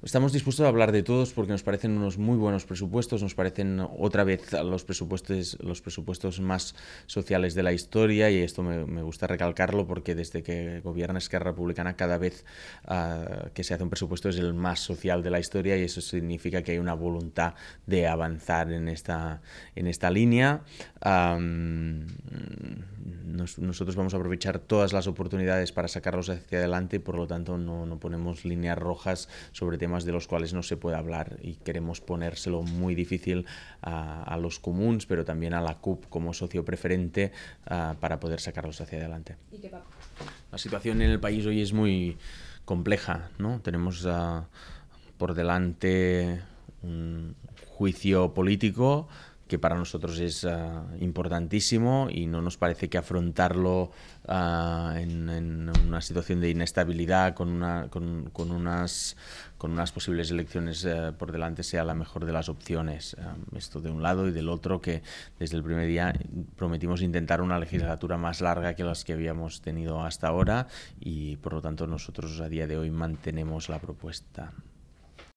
Estamos dispuestos a hablar de todos porque nos parecen unos muy buenos presupuestos, nos parecen otra vez los presupuestos, los presupuestos más sociales de la historia y esto me, gusta recalcarlo porque desde que gobierna Esquerra Republicana cada vez ah, que se hace un presupuesto es el más social de la historia y eso significa que hay una voluntad de avanzar en esta, en esta línea nosotros vamos a aprovechar todas las oportunidades para sacarlos hacia adelante y por lo tanto no, no, ponemos líneas rojas sobre temas de los cuales no se puede hablar y queremos ponérselo muy difícil a, los comuns, pero también a la CUP como socio preferente ah, para poder sacarlos hacia adelante. La situación en el país hoy es muy compleja, ¿no? Tenemos ah, por delante un juicio político que para nosotros es ah, importantísimo y no nos parece que afrontarlo ah, en, una situación de inestabilidad con, unas, con unas posibles elecciones eh, por delante sea la mejor de las opciones. Ah, esto de un lado y del otro, que desde el primer día prometimos intentar una legislatura más larga que las que habíamos tenido hasta ahora y por lo tanto nosotros a día de hoy mantenemos la propuesta.